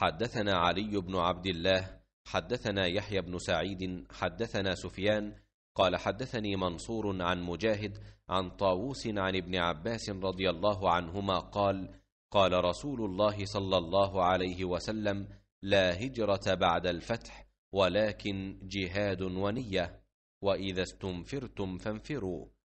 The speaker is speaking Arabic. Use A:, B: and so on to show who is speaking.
A: حدثنا علي بن عبد الله
B: حدثنا يحيى بن سعيد حدثنا سفيان قال حدثني منصور عن مجاهد عن طاووس عن ابن عباس رضي الله عنهما قال قال رسول الله صلى الله عليه وسلم لا هجره بعد
C: الفتح ولكن جهاد ونيه واذا استنفرتم
D: فانفروا